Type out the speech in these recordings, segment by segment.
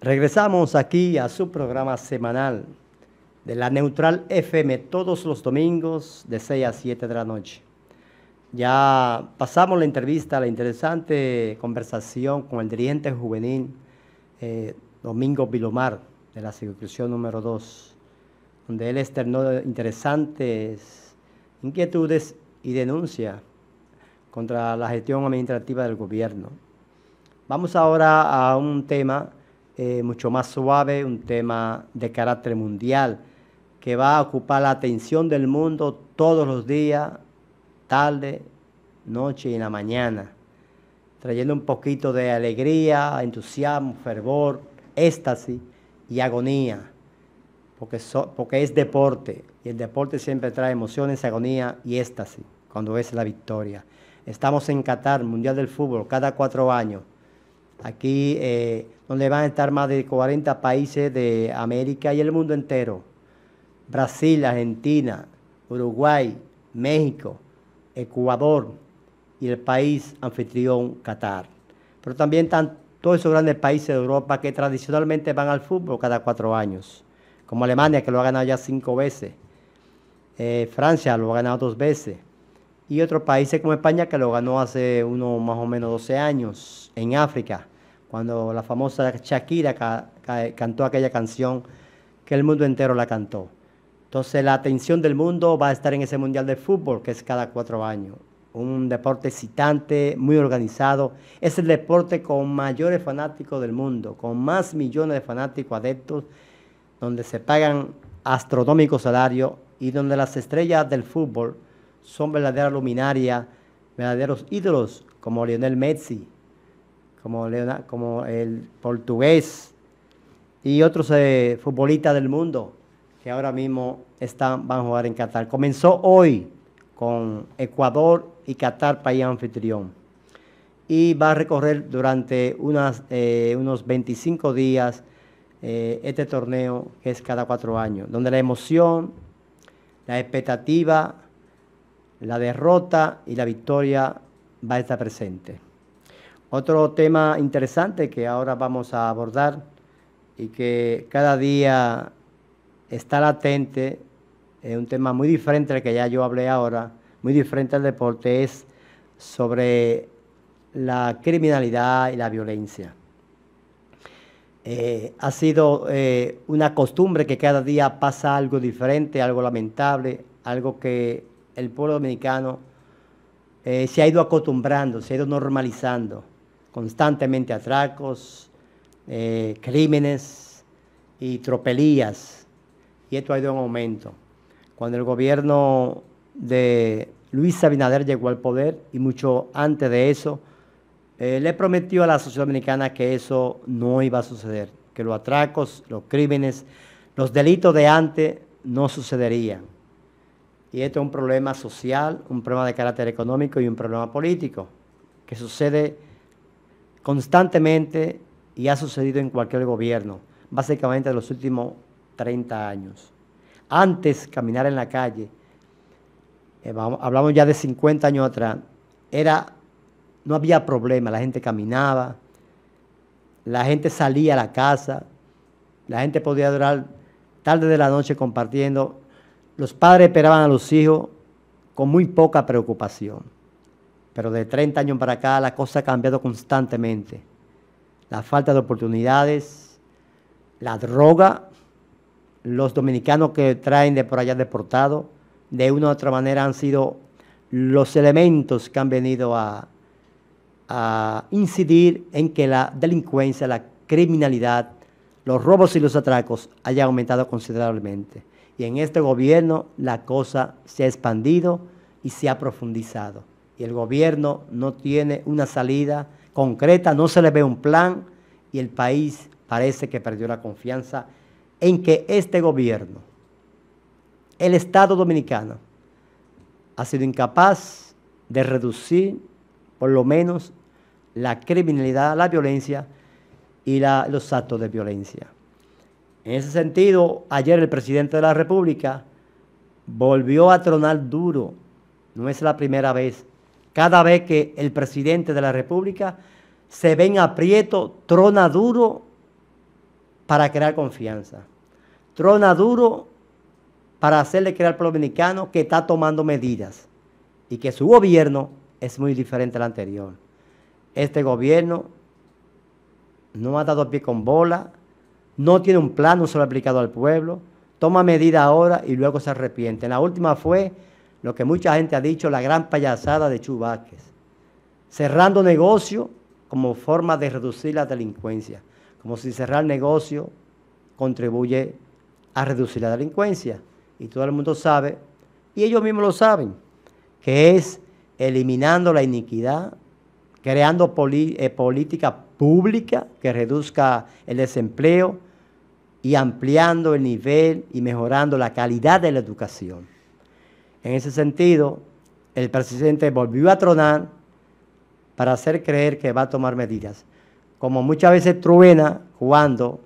Regresamos aquí a su programa semanal de la Neutral FM todos los domingos de 6 a 7 de la noche. Ya pasamos la entrevista, la interesante conversación con el dirigente juvenil eh, Domingo Vilomar de la circunscripción número 2, donde él externó interesantes inquietudes y denuncia contra la gestión administrativa del gobierno. Vamos ahora a un tema eh, mucho más suave, un tema de carácter mundial, que va a ocupar la atención del mundo todos los días, tarde, noche y en la mañana, trayendo un poquito de alegría, entusiasmo, fervor, éxtasis y agonía, porque, porque es deporte, y el deporte siempre trae emociones, agonía y éxtasis cuando es la victoria. Estamos en Qatar, Mundial del Fútbol, cada cuatro años. Aquí eh, donde van a estar más de 40 países de América y el mundo entero. Brasil, Argentina, Uruguay, México, Ecuador y el país anfitrión Qatar. Pero también están todos esos grandes países de Europa que tradicionalmente van al fútbol cada cuatro años, como Alemania que lo ha ganado ya cinco veces, eh, Francia lo ha ganado dos veces, y otros países como España que lo ganó hace unos más o menos 12 años en África, cuando la famosa Shakira cantó aquella canción que el mundo entero la cantó. Entonces la atención del mundo va a estar en ese Mundial de Fútbol que es cada cuatro años. Un deporte excitante, muy organizado. Es el deporte con mayores fanáticos del mundo, con más millones de fanáticos adeptos, donde se pagan astronómicos salarios y donde las estrellas del fútbol son verdaderas luminarias, verdaderos ídolos, como Lionel Messi, como, como el portugués y otros eh, futbolistas del mundo que ahora mismo están, van a jugar en Qatar. Comenzó hoy con Ecuador y Qatar, país anfitrión. Y va a recorrer durante eh, unos 25 días eh, este torneo que es cada cuatro años, donde la emoción, la expectativa, la derrota y la victoria va a estar presente. Otro tema interesante que ahora vamos a abordar y que cada día está latente, es un tema muy diferente al que ya yo hablé ahora, muy diferente al deporte, es sobre la criminalidad y la violencia. Eh, ha sido eh, una costumbre que cada día pasa algo diferente, algo lamentable, algo que el pueblo dominicano eh, se ha ido acostumbrando, se ha ido normalizando constantemente atracos, eh, crímenes y tropelías. Y esto ha ido en aumento. Cuando el gobierno de Luis Abinader llegó al poder y mucho antes de eso, eh, le prometió a la sociedad dominicana que eso no iba a suceder, que los atracos, los crímenes, los delitos de antes no sucederían. Y esto es un problema social, un problema de carácter económico y un problema político, que sucede constantemente y ha sucedido en cualquier gobierno, básicamente en los últimos 30 años. Antes, caminar en la calle, eh, hablamos ya de 50 años atrás, era, no había problema, la gente caminaba, la gente salía a la casa, la gente podía durar tarde de la noche compartiendo los padres esperaban a los hijos con muy poca preocupación, pero de 30 años para acá la cosa ha cambiado constantemente. La falta de oportunidades, la droga, los dominicanos que traen de por allá deportados, de una u otra manera han sido los elementos que han venido a, a incidir en que la delincuencia, la criminalidad, los robos y los atracos haya aumentado considerablemente. Y en este gobierno la cosa se ha expandido y se ha profundizado. Y el gobierno no tiene una salida concreta, no se le ve un plan y el país parece que perdió la confianza en que este gobierno, el Estado dominicano, ha sido incapaz de reducir por lo menos la criminalidad, la violencia y los actos de violencia. En ese sentido, ayer el presidente de la República volvió a tronar duro. No es la primera vez. Cada vez que el presidente de la República se ve en aprieto, trona duro para crear confianza. Trona duro para hacerle creer al pueblo dominicano que está tomando medidas y que su gobierno es muy diferente al anterior. Este gobierno no ha dado pie con bola, no tiene un plan, no se lo ha aplicado al pueblo, toma medida ahora y luego se arrepiente. La última fue lo que mucha gente ha dicho, la gran payasada de Chubáquez, cerrando negocio como forma de reducir la delincuencia, como si cerrar negocio contribuye a reducir la delincuencia. Y todo el mundo sabe, y ellos mismos lo saben, que es eliminando la iniquidad, creando eh, política pública que reduzca el desempleo, y ampliando el nivel y mejorando la calidad de la educación. En ese sentido, el presidente volvió a tronar para hacer creer que va a tomar medidas. Como muchas veces truena cuando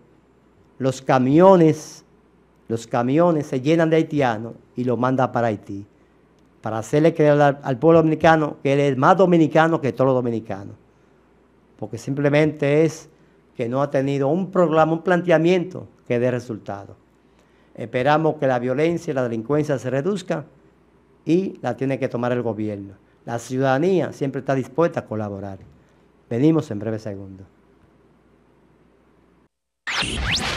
los camiones, los camiones se llenan de haitianos y los manda para Haití, para hacerle creer al, al pueblo dominicano que él es más dominicano que todos los dominicanos, porque simplemente es que no ha tenido un programa, un planteamiento que dé resultado. Esperamos que la violencia y la delincuencia se reduzcan y la tiene que tomar el gobierno. La ciudadanía siempre está dispuesta a colaborar. Venimos en breve Segundo.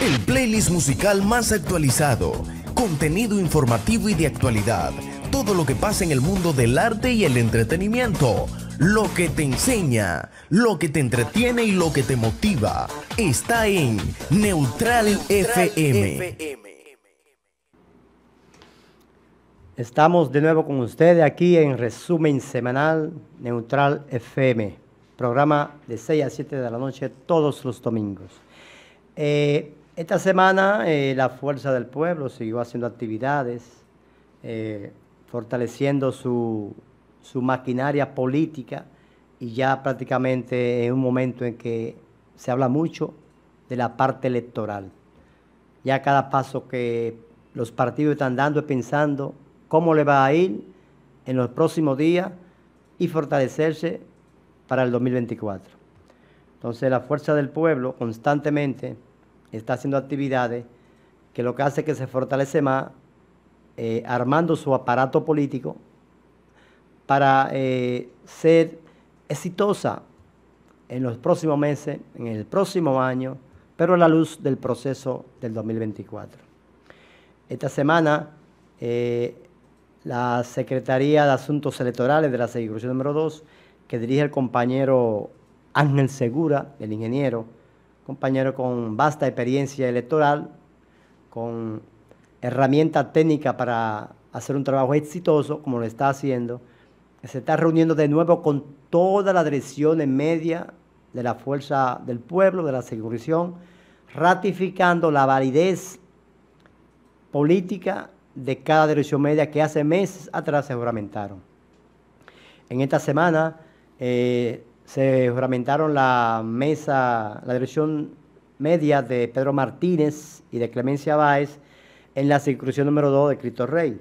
El playlist musical más actualizado, contenido informativo y de actualidad, todo lo que pasa en el mundo del arte y el entretenimiento lo que te enseña, lo que te entretiene y lo que te motiva está en Neutral, FM. Estamos de nuevo con ustedes aquí en resumen semanal Neutral FM, programa de 6 a 7 de la noche todos los domingos. Eh, esta semana eh, la Fuerza del Pueblo siguió haciendo actividades, eh, fortaleciendo su su maquinaria política y ya prácticamente en un momento en que se habla mucho de la parte electoral. Ya cada paso que los partidos están dando es pensando cómo le va a ir en los próximos días y fortalecerse para el 2024. Entonces la fuerza del pueblo constantemente está haciendo actividades que lo que hace es que se fortalece más, eh, armando su aparato político para eh, ser exitosa en los próximos meses, en el próximo año, pero a la luz del proceso del 2024. Esta semana, eh, la Secretaría de Asuntos Electorales de la Seguridad número 2, que dirige el compañero Ángel Segura, el ingeniero, compañero con vasta experiencia electoral, con herramienta técnica para hacer un trabajo exitoso, como lo está haciendo, se está reuniendo de nuevo con toda la dirección media de la fuerza del pueblo, de la seguridad, ratificando la validez política de cada dirección media que hace meses atrás se juramentaron. En esta semana eh, se juramentaron la mesa, la dirección media de Pedro Martínez y de Clemencia Báez en la circunscripción número 2 de Cristo Rey.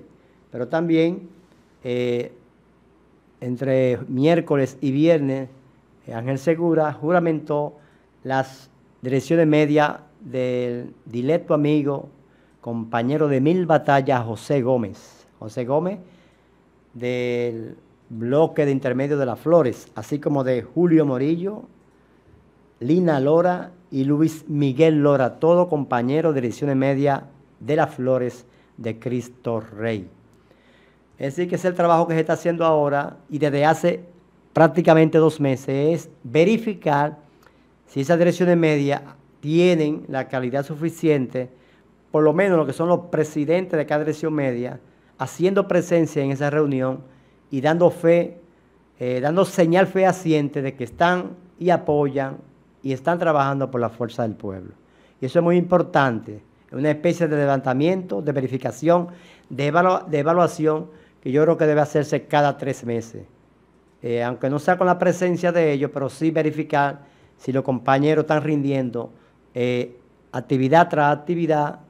Pero también eh, entre miércoles y viernes, eh, Ángel Segura juramentó las direcciones medias del dilecto amigo, compañero de mil batallas, José Gómez. José Gómez, del bloque de intermedio de las flores, así como de Julio Morillo, Lina Lora y Luis Miguel Lora, todo compañero de direcciones media de las flores de Cristo Rey. Es decir, que es el trabajo que se está haciendo ahora y desde hace prácticamente dos meses, es verificar si esas direcciones medias tienen la calidad suficiente, por lo menos lo que son los presidentes de cada dirección media, haciendo presencia en esa reunión y dando fe, eh, dando señal fehaciente de que están y apoyan y están trabajando por la fuerza del pueblo. Y eso es muy importante, una especie de levantamiento, de verificación, de evaluación y yo creo que debe hacerse cada tres meses. Eh, aunque no sea con la presencia de ellos, pero sí verificar si los compañeros están rindiendo eh, actividad tras actividad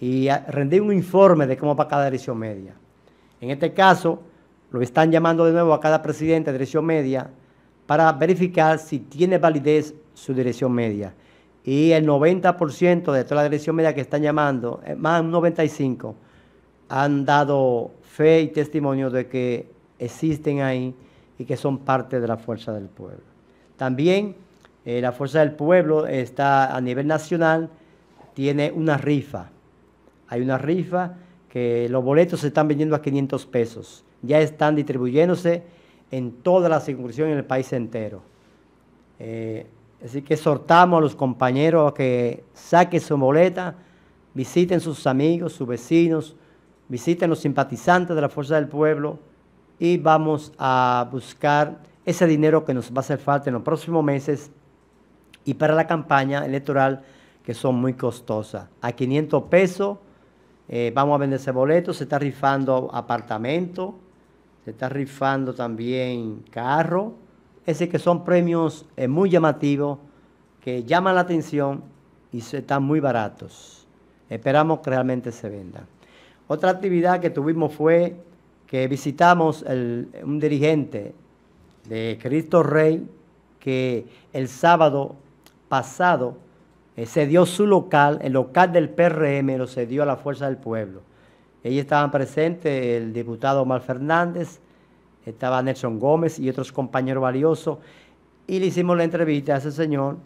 y ah, rendir un informe de cómo va cada dirección media. En este caso, lo están llamando de nuevo a cada presidente de dirección media para verificar si tiene validez su dirección media. Y el 90% de toda la dirección media que están llamando, eh, más un 95%, han dado fe y testimonio de que existen ahí y que son parte de la fuerza del pueblo. También eh, la fuerza del pueblo está a nivel nacional, tiene una rifa. Hay una rifa que los boletos se están vendiendo a 500 pesos. Ya están distribuyéndose en toda la circunscripción en el país entero. Eh, así que exhortamos a los compañeros a que saquen su boleta, visiten sus amigos, sus vecinos, visiten los simpatizantes de la Fuerza del Pueblo y vamos a buscar ese dinero que nos va a hacer falta en los próximos meses y para la campaña electoral que son muy costosas. A 500 pesos eh, vamos a venderse boletos, se está rifando apartamento, se está rifando también carro. Es decir, que son premios eh, muy llamativos que llaman la atención y están muy baratos. Esperamos que realmente se vendan. Otra actividad que tuvimos fue que visitamos un dirigente de Cristo Rey que el sábado pasado eh, cedió su local, el local del PRM lo cedió a la Fuerza del Pueblo. Ellos estaban presentes, el diputado Omar Fernández, estaba Nelson Gómez y otros compañeros valiosos, y le hicimos la entrevista a ese señor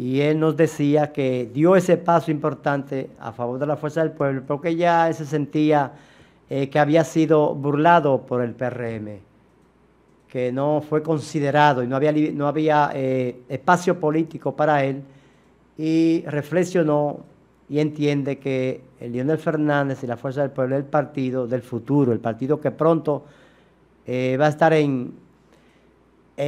y él nos decía que dio ese paso importante a favor de la fuerza del pueblo porque ya se sentía eh, que había sido burlado por el PRM, que no fue considerado y no había, no había eh, espacio político para él y reflexionó y entiende que el Leonel Fernández y la Fuerza del Pueblo es el partido del futuro, el partido que pronto eh, va a estar en,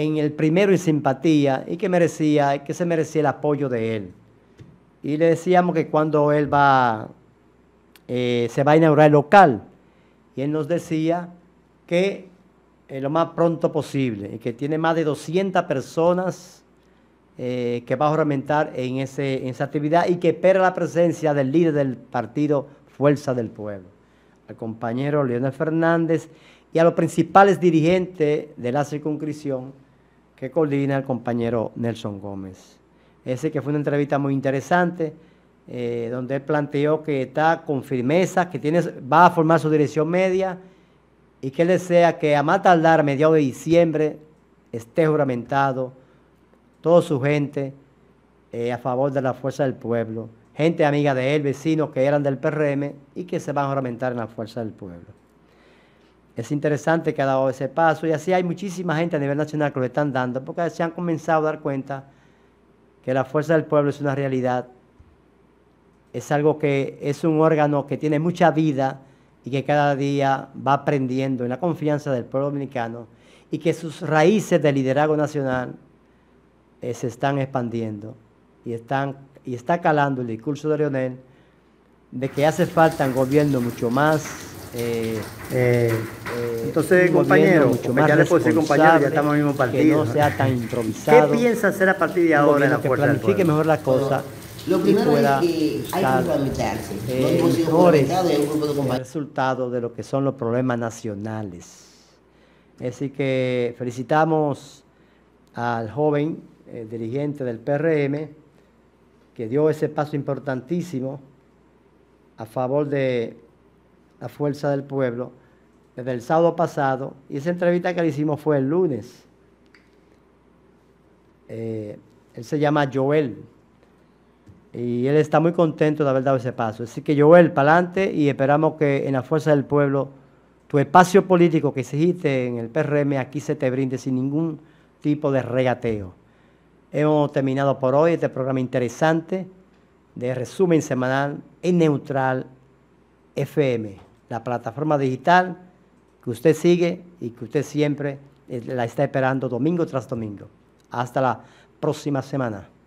en el primero y simpatía y que merecía, que se merecía el apoyo de él. Y le decíamos que cuando él va, eh, se va a inaugurar el local, y él nos decía que eh, lo más pronto posible, y que tiene más de 200 personas eh, que va a ornamentar en, ese, en esa actividad y que espera la presencia del líder del partido Fuerza del Pueblo, al compañero Leónel Fernández y a los principales dirigentes de la circunscripción que coordina el compañero Nelson Gómez. Ese que fue una entrevista muy interesante, eh, donde él planteó que está con firmeza, que tiene, va a formar su dirección media y que él desea que a más tardar a mediados de diciembre esté juramentado toda su gente eh, a favor de la fuerza del pueblo, gente amiga de él, vecinos que eran del PRM y que se van a juramentar en la fuerza del pueblo. Es interesante que ha dado ese paso y así hay muchísima gente a nivel nacional que lo están dando porque se han comenzado a dar cuenta que la fuerza del pueblo es una realidad, es algo que es un órgano que tiene mucha vida y que cada día va aprendiendo en la confianza del pueblo dominicano y que sus raíces de liderazgo nacional eh, se están expandiendo y, están, y está calando el discurso de Leonel de que hace falta un gobierno mucho más eh, eh, entonces, compañero, ya compañero, ya estamos en el mismo partido. Que no sea tan improvisado. ¿Qué piensa hacer a partir de ahora en la que planifique mejor la cosa. Lo primero es que hay que fundamentarse. Eh, no mejores, un de El resultado de lo que son los problemas nacionales. Así que felicitamos al joven eh, dirigente del PRM que dio ese paso importantísimo a favor de la fuerza del pueblo, desde el sábado pasado, y esa entrevista que le hicimos fue el lunes. Eh, él se llama Joel, y él está muy contento de haber dado ese paso. Así que Joel, para adelante, y esperamos que en la fuerza del pueblo, tu espacio político que exigiste en el PRM aquí se te brinde sin ningún tipo de regateo. Hemos terminado por hoy este programa interesante de resumen semanal en Neutral FM la plataforma digital que usted sigue y que usted siempre eh, la está esperando domingo tras domingo. Hasta la próxima semana.